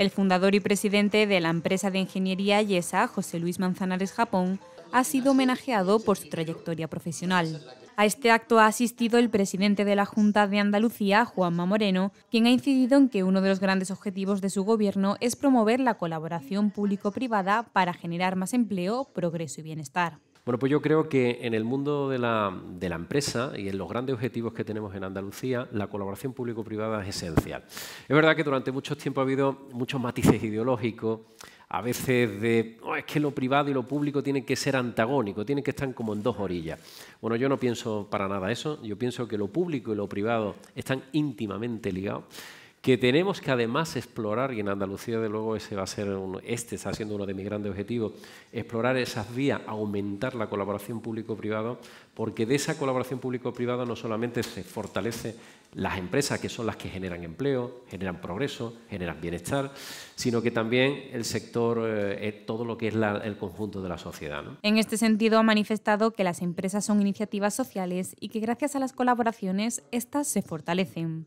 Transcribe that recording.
El fundador y presidente de la empresa de ingeniería Yesa, José Luis Manzanares Japón, ha sido homenajeado por su trayectoria profesional. A este acto ha asistido el presidente de la Junta de Andalucía, Juanma Moreno, quien ha incidido en que uno de los grandes objetivos de su gobierno es promover la colaboración público-privada para generar más empleo, progreso y bienestar. Bueno, pues yo creo que en el mundo de la, empresa y en los grandes objetivos que tenemos en Andalucía, la colaboración público-privada es esencial. Es verdad que durante mucho tiempo ha habido muchos matices ideológicos, a veces de, oh, es que lo privado y lo público tienen que ser antagónicos, tienen que estar como en dos orillas. Bueno, yo no pienso para nada eso, yo pienso que lo público y lo privado están íntimamente ligados que tenemos que además explorar, y en Andalucía de luego ese va a ser este está siendo uno de mis grandes objetivos, explorar esas vías, aumentar la colaboración público-privado, porque de esa colaboración público privada no solamente se fortalece las empresas, que son las que generan empleo, generan progreso, generan bienestar, sino que también el sector, eh, todo lo que es el conjunto de la sociedad. En este sentido, ha manifestado que las empresas son iniciativas sociales y que gracias a las colaboraciones, estas se fortalecen.